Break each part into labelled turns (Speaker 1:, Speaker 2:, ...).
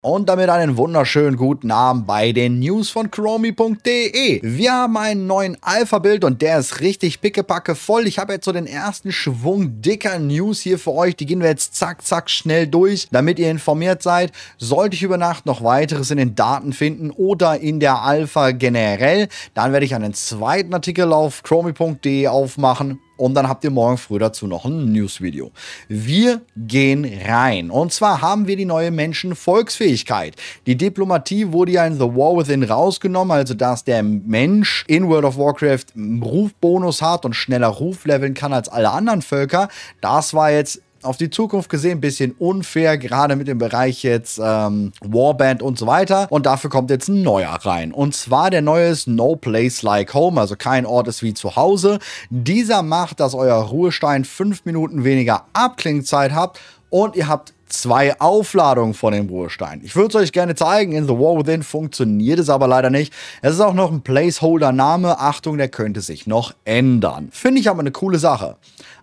Speaker 1: Und damit einen wunderschönen guten Abend bei den News von Chromie.de. Wir haben einen neuen Alpha-Bild und der ist richtig pickepacke voll. Ich habe jetzt so den ersten Schwung dicker News hier für euch. Die gehen wir jetzt zack, zack, schnell durch, damit ihr informiert seid. Sollte ich über Nacht noch weiteres in den Daten finden oder in der Alpha generell, dann werde ich einen zweiten Artikel auf Chromie.de aufmachen und dann habt ihr morgen früh dazu noch ein News-Video. Wir gehen rein. Und zwar haben wir die neue Menschen-Volksfähigkeit. Die Diplomatie wurde ja in The War Within rausgenommen, also dass der Mensch in World of Warcraft einen Rufbonus hat und schneller Ruf leveln kann als alle anderen Völker. Das war jetzt auf die Zukunft gesehen ein bisschen unfair, gerade mit dem Bereich jetzt ähm, Warband und so weiter. Und dafür kommt jetzt ein neuer rein. Und zwar der neue No Place Like Home, also kein Ort ist wie zu Hause. Dieser macht, dass euer Ruhestein fünf Minuten weniger Abklingzeit habt und ihr habt zwei Aufladungen von dem Ruhestein. Ich würde es euch gerne zeigen, in The War Within funktioniert es aber leider nicht. Es ist auch noch ein Placeholder-Name, Achtung, der könnte sich noch ändern. Finde ich aber eine coole Sache.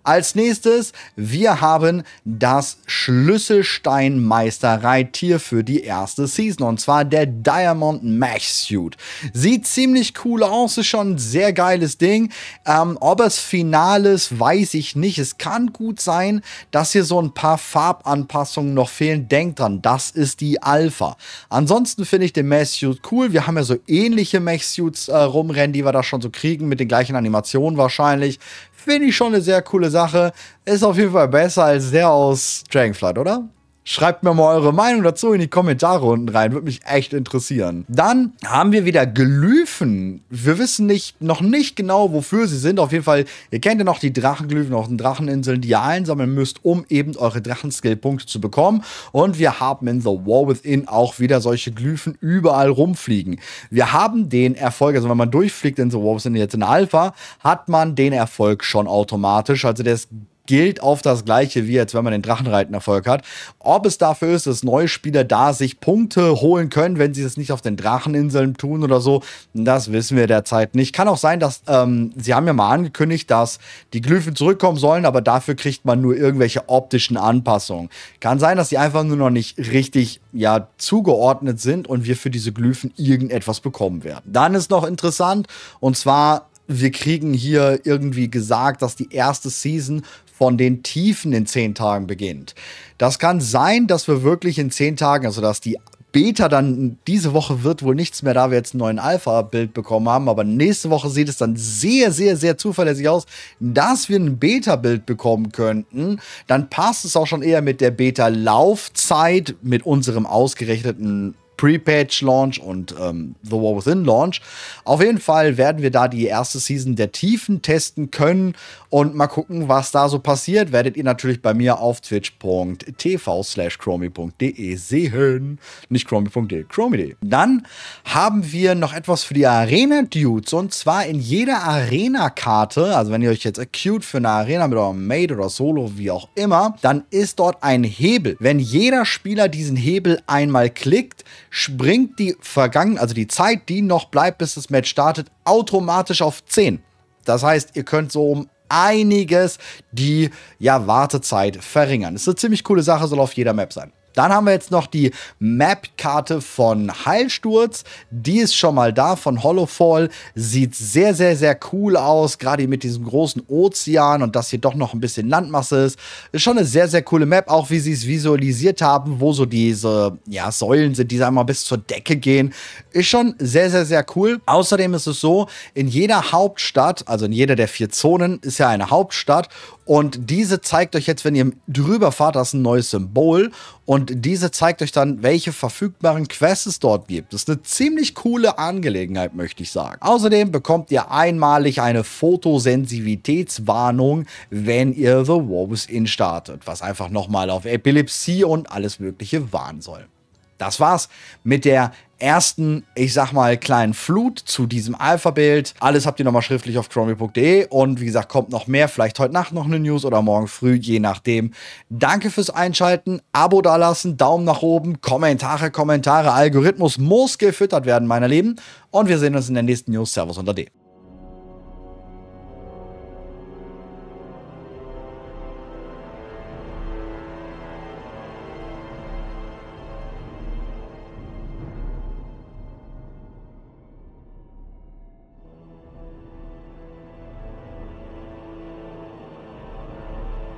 Speaker 1: Als nächstes, wir haben das Schlüsselstein-Meisterreittier für die erste Season und zwar der Diamond Mesh Suit. Sieht ziemlich cool aus, ist schon ein sehr geiles Ding. Ähm, ob es final ist, weiß ich nicht. Es kann gut sein, dass hier so ein paar Farbanpassungen noch fehlen. Denkt dran, das ist die Alpha. Ansonsten finde ich den Mesh Suit cool. Wir haben ja so ähnliche Mesh Suits äh, rumrennen, die wir da schon so kriegen, mit den gleichen Animationen wahrscheinlich. Finde ich schon eine sehr coole Sache. Ist auf jeden Fall besser als der aus Dragonflight, oder? Schreibt mir mal eure Meinung dazu in die Kommentare unten rein. Würde mich echt interessieren. Dann haben wir wieder Glyphen. Wir wissen nicht, noch nicht genau, wofür sie sind. Auf jeden Fall, ihr kennt ja noch die Drachenglyphen auf den Dracheninseln, die ihr einsammeln müsst, um eben eure Drachenskillpunkte zu bekommen. Und wir haben in The War Within auch wieder solche Glyphen überall rumfliegen. Wir haben den Erfolg, also wenn man durchfliegt in The War Within jetzt in Alpha, hat man den Erfolg schon automatisch. Also der ist gilt auf das Gleiche wie jetzt, wenn man den Drachenreiten-Erfolg hat. Ob es dafür ist, dass neue Spieler da sich Punkte holen können, wenn sie es nicht auf den Dracheninseln tun oder so, das wissen wir derzeit nicht. Kann auch sein, dass ähm, sie haben ja mal angekündigt, dass die Glyphen zurückkommen sollen, aber dafür kriegt man nur irgendwelche optischen Anpassungen. Kann sein, dass sie einfach nur noch nicht richtig ja, zugeordnet sind und wir für diese Glyphen irgendetwas bekommen werden. Dann ist noch interessant, und zwar wir kriegen hier irgendwie gesagt, dass die erste Season von den Tiefen in zehn Tagen beginnt. Das kann sein, dass wir wirklich in zehn Tagen, also dass die Beta dann diese Woche wird wohl nichts mehr, da wir jetzt einen neuen Alpha-Bild bekommen haben. Aber nächste Woche sieht es dann sehr, sehr, sehr zuverlässig aus, dass wir ein Beta-Bild bekommen könnten. Dann passt es auch schon eher mit der Beta-Laufzeit, mit unserem ausgerechneten Pre-Page-Launch und ähm, The War Within-Launch. Auf jeden Fall werden wir da die erste Season der Tiefen testen können und mal gucken, was da so passiert. Werdet ihr natürlich bei mir auf twitch.tv slash chromi.de sehen. Nicht chromi.de, chromi.de. Dann haben wir noch etwas für die Arena-Dudes und zwar in jeder Arena-Karte, also wenn ihr euch jetzt acute für eine Arena mit eurem Mate oder Solo, wie auch immer, dann ist dort ein Hebel. Wenn jeder Spieler diesen Hebel einmal klickt, springt die Vergangen, also die Zeit, die noch bleibt, bis das Match startet, automatisch auf 10. Das heißt, ihr könnt so um einiges die ja, Wartezeit verringern. Das ist eine ziemlich coole Sache, soll auf jeder Map sein. Dann haben wir jetzt noch die Map-Karte von Heilsturz. Die ist schon mal da von Hollowfall. Sieht sehr, sehr, sehr cool aus. Gerade mit diesem großen Ozean und dass hier doch noch ein bisschen Landmasse ist. Ist schon eine sehr, sehr coole Map, auch wie sie es visualisiert haben, wo so diese ja, Säulen sind, die einmal bis zur Decke gehen. Ist schon sehr, sehr, sehr cool. Außerdem ist es so, in jeder Hauptstadt, also in jeder der vier Zonen, ist ja eine Hauptstadt und diese zeigt euch jetzt, wenn ihr drüber fahrt, das ist ein neues Symbol. Und diese zeigt euch dann, welche verfügbaren Quests es dort gibt. Das ist eine ziemlich coole Angelegenheit, möchte ich sagen. Außerdem bekommt ihr einmalig eine Fotosensivitätswarnung, wenn ihr The Wobus In startet, was einfach nochmal auf Epilepsie und alles Mögliche warnen soll. Das war's mit der ersten, ich sag mal, kleinen Flut zu diesem Alpha-Bild. Alles habt ihr nochmal schriftlich auf chromibook.de und wie gesagt, kommt noch mehr, vielleicht heute Nacht noch eine News oder morgen früh, je nachdem. Danke fürs Einschalten, Abo dalassen, Daumen nach oben, Kommentare, Kommentare, Algorithmus muss gefüttert werden, meine Lieben. Und wir sehen uns in der nächsten News. Servus unter D.